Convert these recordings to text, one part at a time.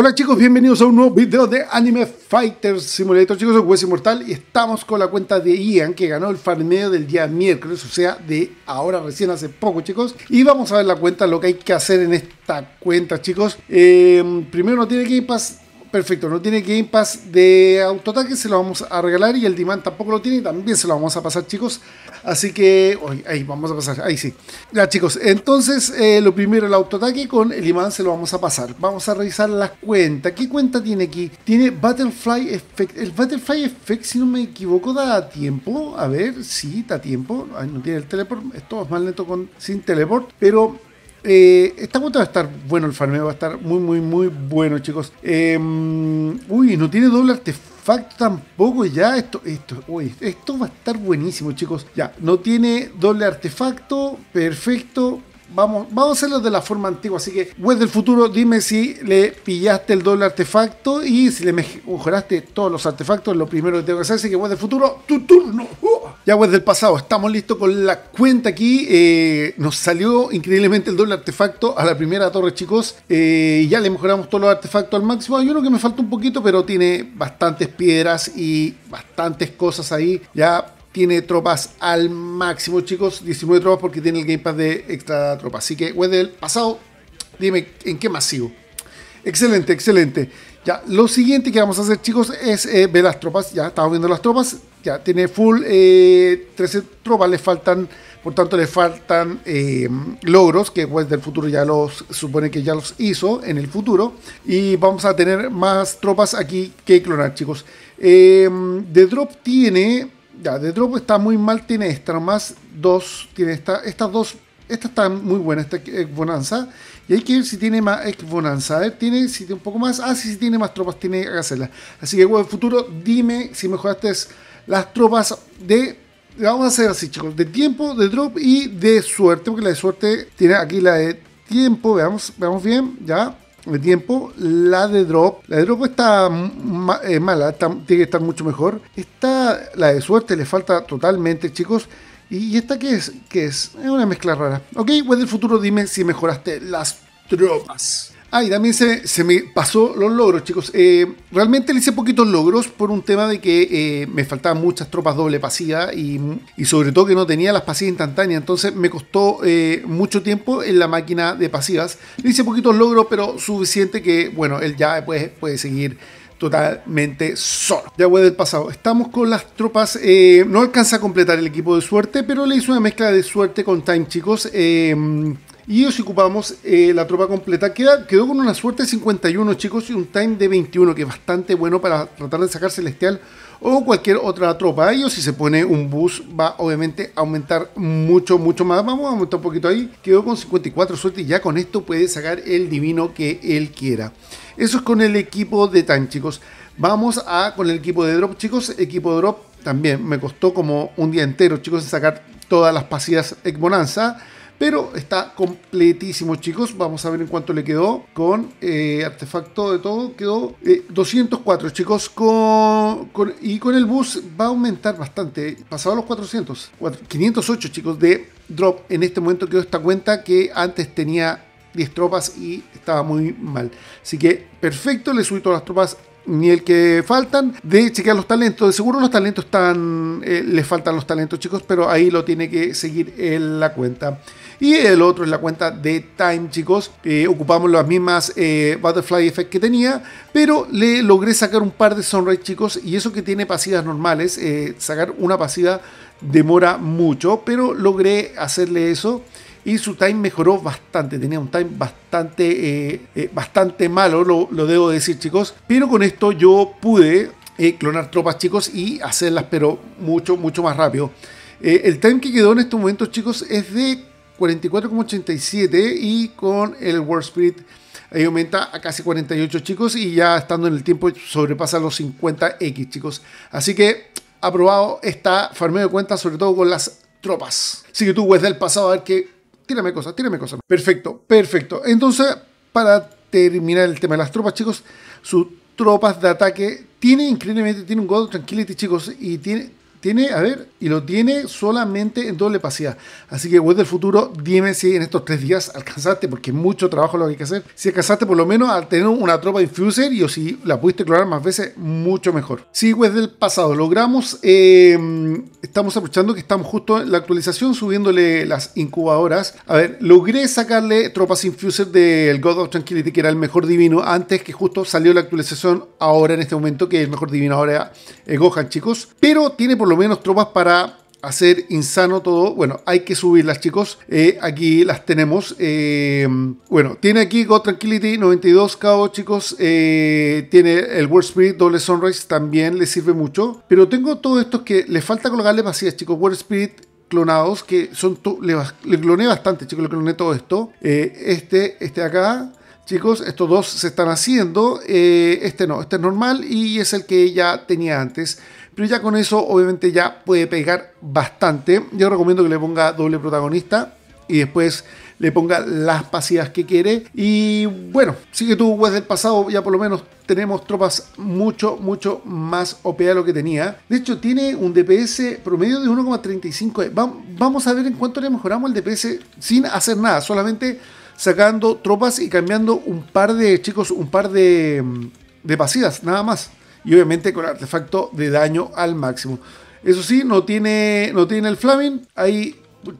Hola chicos, bienvenidos a un nuevo video de Anime Fighters Simulator. Chicos, soy Wes Inmortal y estamos con la cuenta de Ian que ganó el farmeo del día miércoles, o sea, de ahora recién hace poco, chicos. Y vamos a ver la cuenta, lo que hay que hacer en esta cuenta, chicos. Eh, primero tiene que ir Perfecto, no tiene Game Pass de autoataque, se lo vamos a regalar y el Diman tampoco lo tiene, también se lo vamos a pasar, chicos. Así que, ahí vamos a pasar, ahí sí. Ya, chicos, entonces eh, lo primero, el autoataque con el imán se lo vamos a pasar. Vamos a revisar las cuentas. ¿Qué cuenta tiene aquí? Tiene Butterfly Effect. El Butterfly Effect, si no me equivoco, da tiempo. A ver, sí, da tiempo. Ahí no tiene el teleport, Esto es más neto con, sin teleport, pero eh, esta puta va a estar bueno el farmeo, va a estar muy, muy, muy bueno, chicos. Em, uy, no tiene doble artefacto tampoco ya. Esto, esto, uy, esto va a estar buenísimo, chicos. Ya, no tiene doble artefacto. Perfecto. Vamos, vamos a hacerlo de la forma antigua. Así que, web del futuro, dime si le pillaste el doble artefacto y si le mejoraste todos los artefactos. Lo primero que tengo que hacer. es que, web del futuro, tu turno. ¡Uh! Ya pues del pasado, estamos listos con la cuenta aquí. Eh, nos salió increíblemente el doble artefacto a la primera torre, chicos. Eh, ya le mejoramos todos los artefactos al máximo. Hay uno que me falta un poquito, pero tiene bastantes piedras y bastantes cosas ahí. Ya tiene tropas al máximo, chicos. 19 tropas porque tiene el Game Pass de extra tropas. Así que, pues del pasado, dime en qué masivo. Excelente, excelente lo siguiente que vamos a hacer, chicos, es eh, ver las tropas. Ya, estamos viendo las tropas. Ya, tiene full 13 eh, tropas. Le faltan, por tanto, le faltan eh, logros que pues del futuro ya los supone que ya los hizo en el futuro. Y vamos a tener más tropas aquí que clonar, chicos. The Drop tiene... Ya, The Drop está muy mal. Tiene esta, más dos. Tiene esta, estas dos esta está muy buena, esta ex Bonanza. Y hay que ver si tiene más ex Bonanza. A tiene si tiene un poco más. Ah, sí, si tiene más tropas, tiene hacerla Así que, bueno, en futuro, dime si mejoraste las tropas de. Vamos a hacer así, chicos: de tiempo, de drop y de suerte. Porque la de suerte tiene aquí la de tiempo. Veamos, veamos bien, ya. De tiempo, la de drop. La de drop está eh, mala, tiene que estar mucho mejor. Está la de suerte, le falta totalmente, chicos. ¿Y esta qué es? ¿Qué es? Es una mezcla rara. Ok, web del futuro, dime si mejoraste las tropas. Ah, también se, me pasó los logros, chicos. Eh, realmente le hice poquitos logros por un tema de que eh, me faltaban muchas tropas doble pasiva y, sobre todo que no tenía las pasivas instantáneas. Entonces me costó eh, mucho tiempo en la máquina de pasivas. Le hice poquitos logros, pero suficiente que, bueno, él ya puede, puede seguir totalmente solo. ya voy del pasado. Estamos con las tropas. Eh, no alcanza a completar el equipo de suerte, pero le hizo una mezcla de suerte con Time, chicos. Em, y os ocupamos eh, la tropa completa. Queda, quedó con una suerte de 51, chicos, y un time de 21, que es bastante bueno para tratar de sacar Celestial o cualquier otra tropa. Y si se pone un bus, va obviamente a aumentar mucho, mucho más. Vamos a aumentar un poquito ahí. Quedó con 54 suerte y ya con esto puede sacar el divino que él quiera. Eso es con el equipo de tan chicos. Vamos a con el equipo de Drop, chicos. Equipo de Drop también me costó como un día entero, chicos, sacar todas las pasillas Bonanza. Pero está completísimo, chicos. Vamos a ver en cuánto le quedó. Con eh, artefacto de todo, quedó 204, eh, chicos. Con, y con el bus va a aumentar bastante. Pasado los 400. 508, chicos, de drop. En este momento quedó esta cuenta que antes tenía 10 tropas y estaba muy mal. Así que perfecto, le subí todas las tropas ni el que faltan, de chequear los talentos. De seguro los talentos están, eh, les faltan los talentos chicos, pero ahí lo tiene que seguir en la cuenta. Y el otro es la cuenta de Time, chicos. Eh, ocupamos las mismas eh, Butterfly Effect que tenía, pero le logré sacar un par de Sunrise, chicos. Y eso que tiene pasivas normales, sacar una pasiva demora mucho, pero logré hacerle eso y su time mejoró bastante. Tenía un time bastante, eh, eh, bastante malo, lo, debo decir chicos. Pero con esto yo pude eh, clonar tropas, chicos, y hacerlas, pero mucho, mucho más rápido. el time que quedó en estos momentos, chicos, es de 44,87 y con el World Speed ahí aumenta a casi 48, chicos, y ya estando en el tiempo sobrepasa los 50X, chicos. Así que aprobado esta farmeo de cuentas, sobre todo con las tropas. Así que tú, pues del pasado, a ver qué tírame cosas, tírame cosas. Perfecto, perfecto. Entonces, para terminar el tema de las tropas, chicos, sus tropas de ataque tiene increíblemente, tiene un God Tranquility, chicos, y tiene tiene, a ver, y lo tiene solamente en doble pasía Así que web del futuro, dime si en estos tres días alcanzaste, porque mucho trabajo lo que hay que hacer. Si alcanzaste por lo menos al tener una tropa infuser y o si la pudiste clonar más veces, mucho mejor. Si sí, web del pasado logramos, em, estamos aprovechando que estamos justo en la actualización subiéndole las incubadoras. A ver, logré sacarle tropas infuser del God of Tranquility, que era el mejor divino, antes que justo salió la actualización ahora en este momento, que es el mejor divino ahora es eh, Gohan, chicos. Pero tiene por lo menos tropas para hacer insano todo. Bueno, hay que subirlas, chicos. Eh, aquí las tenemos. Eh, bueno, tiene aquí Go Tranquility 92 KO, chicos. Eh, tiene el World Spirit Doble Sunrise, también le sirve mucho. Pero tengo todos estos que le falta colocarle vacías, chicos. World Spirit clonados que son le, le, cloné bastante chicos le cloné todo esto este este de acá Chicos, estos dos se están haciendo, eh, este no, este es normal y es el que ya tenía antes. Pero ya con eso obviamente ya puede pegar bastante. Yo recomiendo que le ponga doble protagonista y después le ponga las pasivas que quiere. Y bueno, sigue tú, web del pasado, ya por lo menos tenemos tropas mucho, mucho más OP de lo que tenía. De hecho, tiene un DPS promedio de 1,35. Vamos a ver en cuánto le mejoramos el DPS sin hacer nada, solamente sacando tropas y cambiando un par de chicos, un par de, mm, de nada más. Y obviamente con artefacto de daño al máximo. Eso sí, no tiene, no tiene el Flaming. Ahí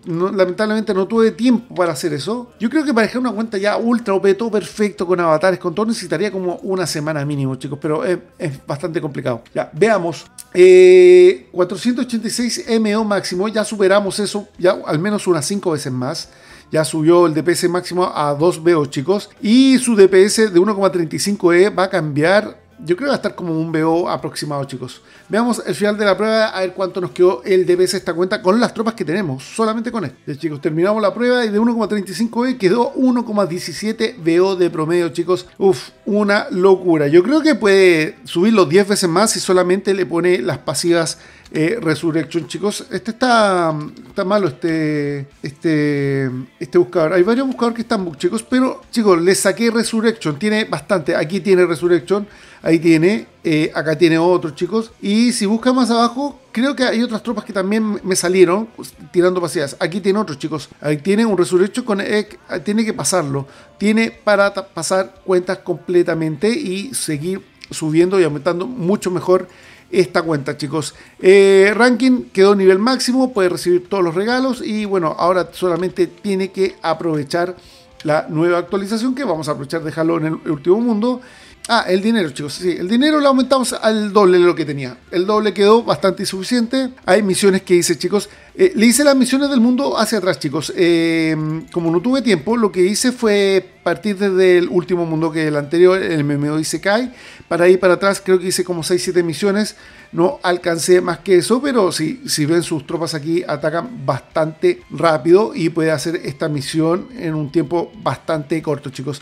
lamentablemente no tuve tiempo para hacer eso. Yo creo que para dejar una cuenta ya ultra OP, todo perfecto con avatares, con todo, necesitaría como una semana mínimo, chicos, pero es, bastante complicado. Ya, veamos. 486 eh, MO máximo, ya superamos eso, ya al menos unas 5 veces más ya subió el DPS máximo a 2BO, chicos. Y su DPS de 1,35E va a cambiar yo creo que va a estar como un BO aproximado, chicos. Veamos el final de la prueba, a ver cuánto nos quedó el DPS esta cuenta con las tropas que tenemos, solamente con este. Chicos, terminamos la prueba y de 1,35E quedó 1,17 BO de promedio, chicos. Uf, una locura. Yo creo que puede subirlo 10 veces más si solamente le pone las pasivas eh, Resurrection, chicos. Este está, está malo, este, este, este buscador. Hay varios buscadores que están, chicos, pero, chicos, le saqué Resurrection. Tiene bastante. Aquí tiene Resurrection. Ahí tiene. Eh, acá tiene otro, chicos. Y si busca más abajo, creo que hay otras tropas que también me salieron pues, tirando paseadas. Aquí tiene otro, chicos. Ahí tiene un Resurrection con... Eh, tiene que pasarlo. Tiene para pasar cuentas completamente y seguir subiendo y aumentando mucho mejor esta cuenta, chicos. Eh, ranking quedó nivel máximo, puede recibir todos los regalos y bueno, ahora solamente tiene que aprovechar la nueva actualización que vamos a aprovechar, dejarlo en el último mundo. Ah, el dinero, chicos. Sí, el dinero lo aumentamos al doble de lo que tenía. El doble quedó bastante insuficiente. Hay misiones que hice, chicos. Eh, le hice las misiones del mundo hacia atrás, chicos. Em, como no tuve tiempo, lo que hice fue partir desde el último mundo que el anterior, el MMO cae. Para ir para atrás, creo que hice como 6-7 misiones. No alcancé más que eso, pero si, si ven sus tropas aquí, atacan bastante rápido y puede hacer esta misión en un tiempo bastante corto, chicos.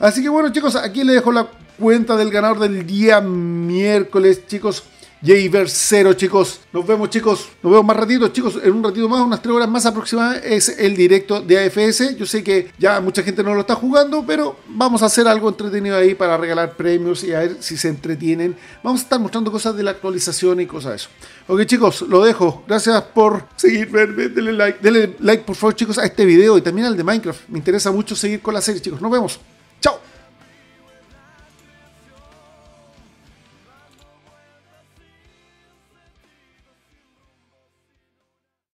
Así que bueno, chicos, aquí les dejo la cuenta del ganador del día miércoles, chicos. Javer 0, chicos. Nos vemos, chicos. Nos vemos más ratito, chicos. En un ratito más, unas 3 horas más aproximadamente, es el directo de AFS. Yo sé que ya mucha gente no lo está jugando, pero vamos a hacer algo entretenido ahí para regalar premios y a ver si se entretienen. Vamos a estar mostrando cosas de la actualización y cosas de eso. Ok, chicos, lo dejo. Gracias por seguir verme. Denle like, denle like, por favor, chicos, a este video y también al de Minecraft. Me interesa mucho seguir con la serie, chicos. Nos vemos.